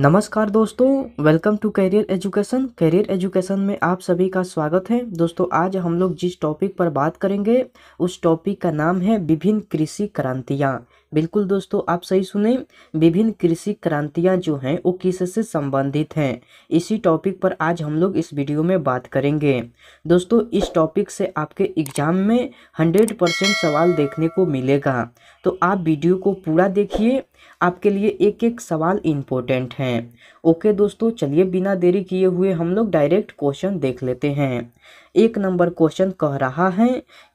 नमस्कार दोस्तों welcome to career education career education में आप सभी का स्वागत है दोस्तों आज हम लोग जिस टॉपिक पर बात करेंगे उस टॉपिक का नाम है विभिन्न कृषि क्रांतियाँ बिल्कुल दोस्तों आप सही सुने विभिन्न कृषि क्रांतियाँ जो हैं वो किससे संबंधित हैं इसी टॉपिक पर आज हम लोग इस वीडियो में बात करेंगे दोस्तों इस टॉपिक से आपके एग्जाम में हंड्रेड परसेंट सवाल देखने को मिलेगा तो आप वीडियो को पूरा देखिए आपके लिए एक एक सवाल इम्पोर्टेंट हैं ओके दोस्तों चलिए बिना देरी किए हुए हम लोग डायरेक्ट क्वेश्चन देख लेते हैं एक नंबर क्वेश्चन कह रहा है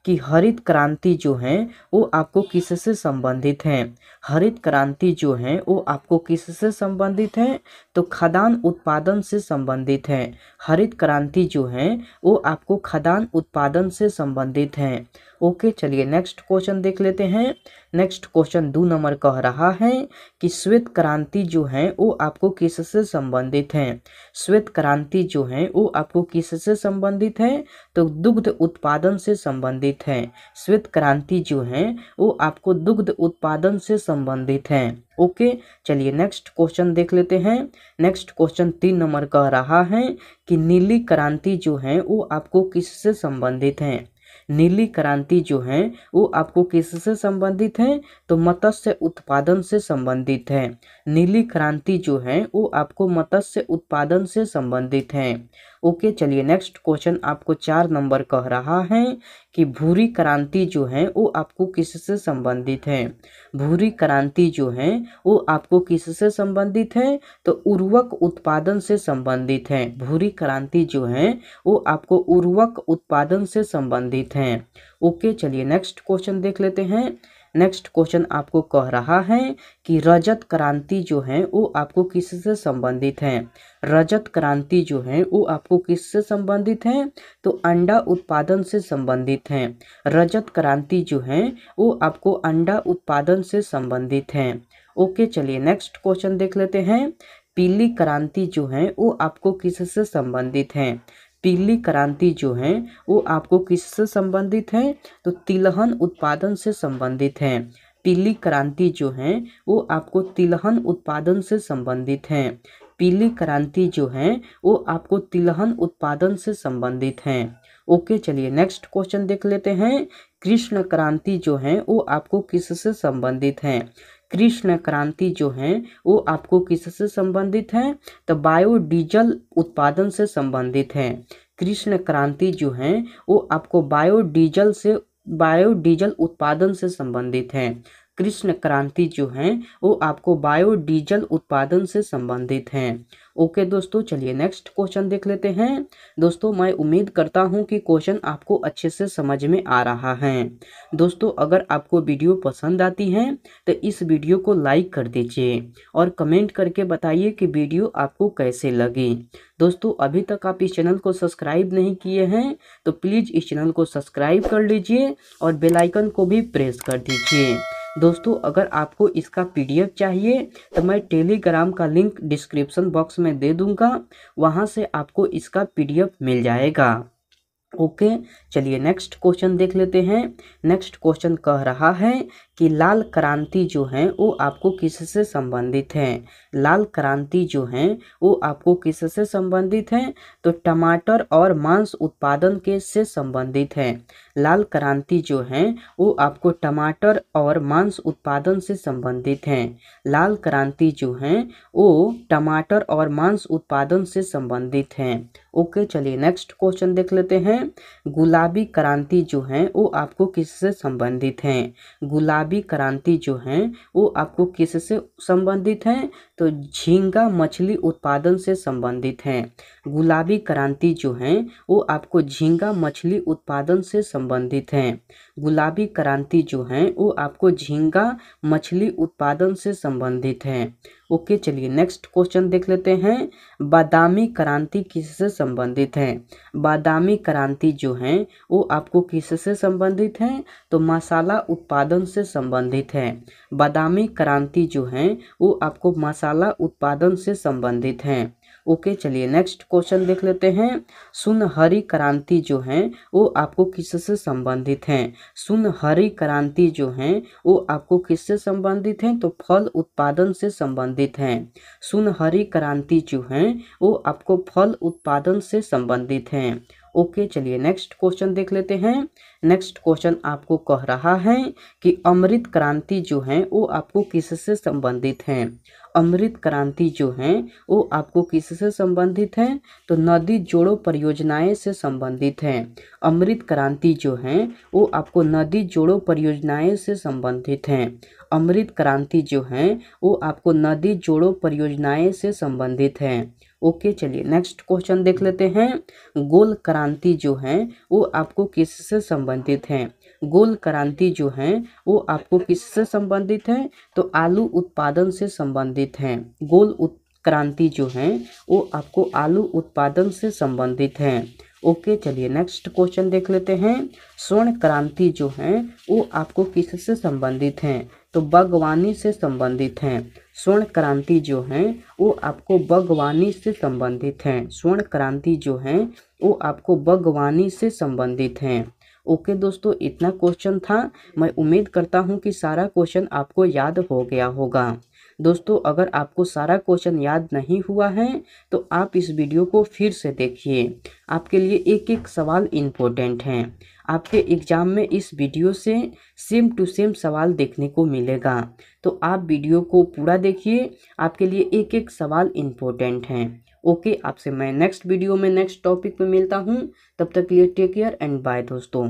कि हरित क्रांति जो है वो आपको किससे संबंधित है हरित क्रांति जो है वो आपको किससे संबंधित है तो खदान उत्पादन से संबंधित है हरित क्रांति जो है वो आपको खदान उत्पादन से संबंधित है ओके चलिए नेक्स्ट क्वेश्चन देख लेते हैं नेक्स्ट क्वेश्चन दो नंबर कह रहा है कि श्वेत क्रांति जो है वो आपको किससे संबंधित है श्वेत क्रांति जो है वो आपको किससे संबंधित है तो दुग्ध उत्पादन से संबंधित है श्वेत क्रांति जो है वो आपको दुग्ध उत्पादन से संबंधित है ओके चलिए नेक्स्ट क्वेश्चन देख लेते हैं नेक्स्ट क्वेश्चन तीन नंबर कह रहा है कि नीली क्रांति जो है वो आपको किससे संबंधित है नीली क्रांति जो है वो आपको किससे संबंधित है तो मत्स्य उत्पादन से संबंधित है नीली क्रांति जो है वो आपको मत्स्य उत्पादन से संबंधित है ओके चलिए नेक्स्ट क्वेश्चन आपको चार नंबर कह रहा है कि भूरी क्रांति जो है वो आपको किससे संबंधित है भूरी क्रांति जो है वो आपको किससे संबंधित है तो उर्वक उत्पादन से संबंधित है भूरी क्रांति जो है वो आपको उर्वक उत्पादन से संबंधित है ओके चलिए नेक्स्ट क्वेश्चन देख लेते हैं नेक्स्ट क्वेश्चन आपको कह रहा है कि रजत क्रांति जो है वो आपको किससे संबंधित है रजत क्रांति जो है वो आपको किससे संबंधित है तो अंडा उत्पादन से संबंधित है रजत क्रांति जो है वो आपको अंडा उत्पादन से संबंधित है ओके चलिए नेक्स्ट क्वेश्चन देख लेते हैं पीली क्रांति जो है वो आपको किससे संबंधित है पीली क्रांति जो है वो आपको किससे संबंधित है तो तिलहन उत्पादन से संबंधित है पीली क्रांति जो है वो आपको तिलहन उत्पादन से संबंधित है पीली क्रांति जो है वो आपको तिलहन उत्पादन से संबंधित हैं ओके चलिए नेक्स्ट क्वेश्चन देख लेते हैं कृष्ण क्रांति जो है वो आपको किससे संबंधित हैं कृष्ण क्रांति जो है वो आपको किससे संबंधित हैं तो बायोडीजल उत्पादन से संबंधित हैं कृष्ण क्रांति जो है वो आपको बायोडीजल से बायोडीजल उत्पादन से संबंधित हैं कृष्ण क्रांति जो है वो आपको बायोडीजल उत्पादन से संबंधित हैं ओके दोस्तों चलिए नेक्स्ट क्वेश्चन देख लेते हैं दोस्तों मैं उम्मीद करता हूँ कि क्वेश्चन आपको अच्छे से समझ में आ रहा है दोस्तों अगर आपको वीडियो पसंद आती है तो इस वीडियो को लाइक कर दीजिए और कमेंट करके बताइए कि वीडियो आपको कैसे लगे दोस्तों अभी तक आप इस चैनल को सब्सक्राइब नहीं किए हैं तो प्लीज़ इस चैनल को सब्सक्राइब कर लीजिए और बेलाइकन को भी प्रेस कर दीजिए दोस्तों अगर आपको इसका पीडीएफ चाहिए तो मैं टेलीग्राम का लिंक डिस्क्रिप्शन बॉक्स में दे दूंगा वहां से आपको इसका पीडीएफ मिल जाएगा ओके चलिए नेक्स्ट क्वेश्चन देख लेते हैं नेक्स्ट क्वेश्चन कह रहा है कि लाल क्रांति जो है वो आपको किससे संबंधित है लाल क्रांति जो है वो आपको किससे संबंधित है तो टमाटर और मांस उत्पादन के से संबंधित है लाल क्रांति जो है वो आपको टमाटर और मांस उत्पादन से संबंधित है लाल क्रांति जो है वो टमाटर और मांस उत्पादन से संबंधित है ओके चलिए नेक्स्ट क्वेश्चन देख लेते हैं गुलाबी क्रांति जो है वो आपको किससे संबंधित हैं गुलाबी क्रांति जो है वो आपको किससे संबंधित हैं तो झींगा मछली उत्पादन से संबंधित हैं गुलाबी क्रांति जो है वो आपको झींगा मछली उत्पादन से संबंधित हैं गुलाबी क्रांति जो है वो आपको झींगा मछली उत्पादन से संबंधित हैं ओके चलिए नेक्स्ट क्वेश्चन देख लेते हैं बादामी क्रांति किससे संबंधित है बादामी क्रांति जो है वो आपको किससे संबंधित है तो मसाला उत्पादन से संबंधित है बादामी क्रांति जो है वो आपको मसाला उत्पादन से संबंधित है ओके चलिए नेक्स्ट क्वेश्चन देख लेते हैं सुनहरी क्रांति जो है वो आपको किससे संबंधित हैं सुनहरी क्रांति जो है वो आपको किससे संबंधित हैं तो फल उत्पादन से संबंधित हैं सुनहरी क्रांति जो है वो आपको फल उत्पादन से संबंधित हैं ओके चलिए नेक्स्ट क्वेश्चन देख लेते हैं नेक्स्ट क्वेश्चन आपको कह रहा है कि अमृत क्रांति जो है वो आपको किससे संबंधित हैं अमृत क्रांति जो हैं वो आपको किससे संबंधित हैं तो नदी जोड़ो परियोजनाएं से संबंधित हैं अमृत क्रांति जो हैं वो आपको नदी जोड़ो परियोजनाएं से संबंधित हैं अमृत क्रांति जो हैं वो आपको नदी जोड़ो परियोजनाएं से संबंधित हैं ओके चलिए नेक्स्ट क्वेश्चन देख लेते हैं गोल क्रांति जो हैं वो आपको किससे संबंधित हैं गोल क्रांति जो है वो आपको किससे संबंधित है तो आलू उत्पादन से संबंधित हैं गोल क्रांति जो है वो आपको आलू उत्पादन से संबंधित हैं ओके चलिए नेक्स्ट क्वेश्चन देख लेते हैं स्वर्ण क्रांति जो है वो आपको किससे संबंधित हैं तो बागवानी से संबंधित हैं स्वर्ण क्रांति जो है वो आपको बागवानी से संबंधित हैं स्वर्ण क्रांति जो है वो आपको बागवानी से संबंधित हैं ओके दोस्तों इतना क्वेश्चन था मैं उम्मीद करता हूँ कि सारा क्वेश्चन आपको याद हो गया होगा दोस्तों अगर आपको सारा क्वेश्चन याद नहीं हुआ है तो आप इस वीडियो को फिर से देखिए आपके लिए एक एक सवाल इम्पोर्टेंट हैं आपके एग्ज़ाम में इस वीडियो से सेम टू सेम सवाल देखने को मिलेगा तो आप वीडियो को पूरा देखिए आपके लिए एक एक सवाल इम्पोर्टेंट हैं ओके आपसे मैं नेक्स्ट वीडियो में नेक्स्ट टॉपिक पर मिलता हूँ तब तक के लिए टेक केयर एंड बाय दोस्तों